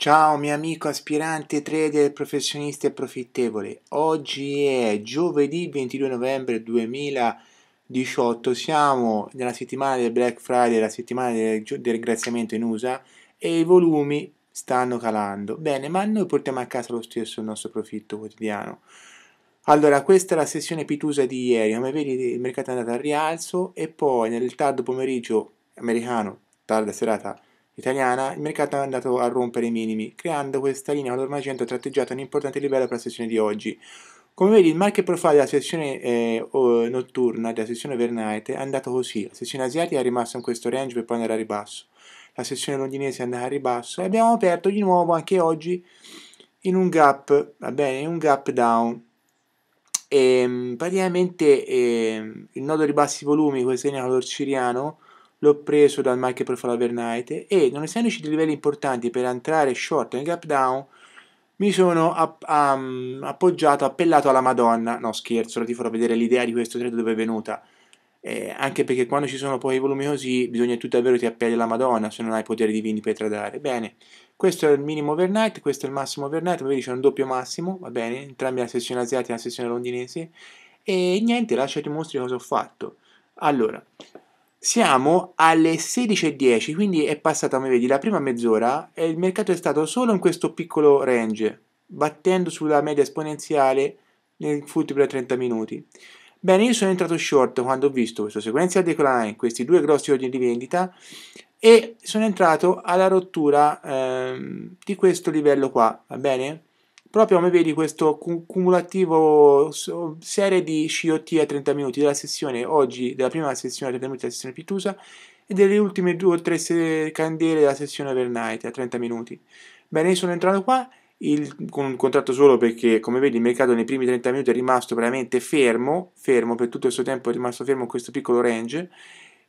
Ciao mio amico aspirante trader professionista e profittevole, oggi è giovedì 22 novembre 2018, siamo nella settimana del Black Friday, la settimana del, del ringraziamento in USA e i volumi stanno calando. Bene, ma noi portiamo a casa lo stesso il nostro profitto quotidiano. Allora, questa è la sessione pitusa di ieri, come vedi il mercato è andato al rialzo e poi nel tardo pomeriggio americano, tarda serata, italiana, il mercato è andato a rompere i minimi, creando questa linea color magento tratteggiata a un importante livello per la sessione di oggi. Come vedi il market profile della sessione eh, notturna, della sessione overnight, è andato così. La sessione asiatica è rimasta in questo range per poi andare a ribasso. La sessione londinese è andata a ribasso e abbiamo aperto di nuovo anche oggi in un gap, va bene, in un gap down. E, ehm, praticamente eh, il nodo di bassi volumi, questa linea color ciriano, l'ho preso dal market per fall overnight e non essendoci dei livelli importanti per entrare short nel gap down mi sono app um, appoggiato, appellato alla madonna, no scherzo, ti farò vedere l'idea di questo trade dove è venuta eh, anche perché quando ci sono poi i volumi così bisogna tu davvero ti appelli alla madonna se non hai poteri divini per tradare bene, questo è il minimo overnight, questo è il massimo overnight, vedi c'è un doppio massimo, va bene, entrambi la sessione asiatica e la sessione londinese e niente, lascia ti mostri cosa ho fatto allora, siamo alle 16.10, quindi è passata, come vedi, la prima mezz'ora e il mercato è stato solo in questo piccolo range, battendo sulla media esponenziale nel foot per 30 minuti. Bene, io sono entrato short quando ho visto questo sequenzial decline, questi due grossi ordini di vendita e sono entrato alla rottura ehm, di questo livello qua, va bene? proprio come vedi questo cumulativo serie di COT a 30 minuti della sessione oggi, della prima sessione a 30 minuti della sessione Pitusa e delle ultime due o tre candele della sessione overnight a 30 minuti. Bene, sono entrato qua il, con un contratto solo perché come vedi il mercato nei primi 30 minuti è rimasto veramente fermo, fermo per tutto il suo tempo è rimasto fermo in questo piccolo range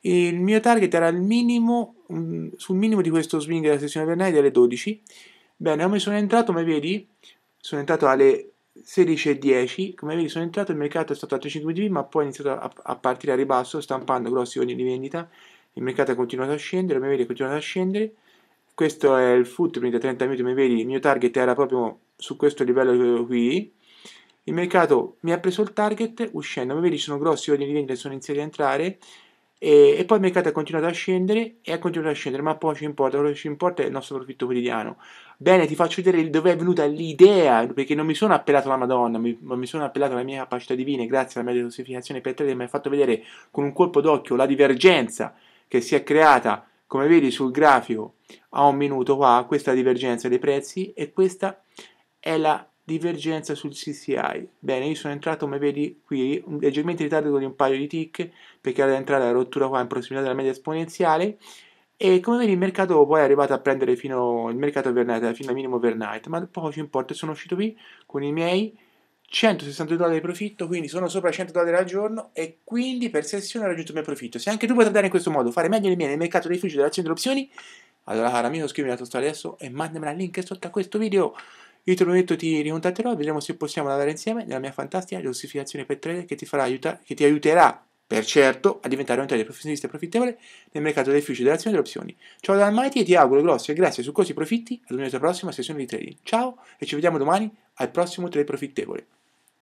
il mio target era al minimo mm, sul minimo di questo swing della sessione overnight alle 12 bene, come sono entrato, come vedi sono entrato alle 16.10, come vedi sono entrato, il mercato è stato a 300 punti ma poi è iniziato a, a, partire a ribasso, stampando grossi ordini di vendita, il mercato ha continuato a scendere, come vedi è continuato a scendere, questo è il footprint da 30 minuti, come vedi il mio target era proprio su questo livello qui, il mercato mi ha preso il target uscendo, come vedi ci sono grossi ordini di vendita che sono iniziati a entrare, e, e, poi il mercato ha continuato a scendere e ha continuato a scendere, ma poi ci importa, quello che ci importa è il nostro profitto quotidiano. Bene, ti faccio vedere dove è venuta l'idea, perché non mi sono appellato alla Madonna, mi, mi sono appellato alla mia capacità divina, grazie alla mia diversificazione per te, mi hai fatto vedere con un colpo d'occhio la divergenza che si è creata, come vedi sul grafico, a un minuto qua, questa divergenza dei prezzi e questa è la divergenza sul CCI. Bene, io sono entrato, come vedi qui, leggermente in ritardo con un paio di tick, perché era entrata la rottura qua in prossimità della media esponenziale, e come vedi il mercato poi è arrivato a prendere fino, il mercato overnight, fino al minimo overnight, ma poco ci importa, sono uscito qui con i miei 160 dollari di profitto, quindi sono sopra 100 dollari al giorno e quindi per sessione ho raggiunto il mio profitto. Se anche tu puoi andare in questo modo, fare meglio di me nel mercato dei futuri delle azioni e delle opzioni, allora cara amico scrivimi la tua storia adesso e mandami il link sotto a questo video. Io te l'ho detto, ti ricontatterò e vedremo se possiamo lavorare insieme nella mia fantastica giustificazione per trader che ti, farà aiuta- che ti aiuterà, per certo, a diventare un trader professionista profittevole nel mercato dei delle azioni e delle opzioni. Ciao da Almighty e ti auguro grosse grazie su questi profitti ad una prossima sessione di trading. Ciao e ci vediamo domani al prossimo trade profittevole.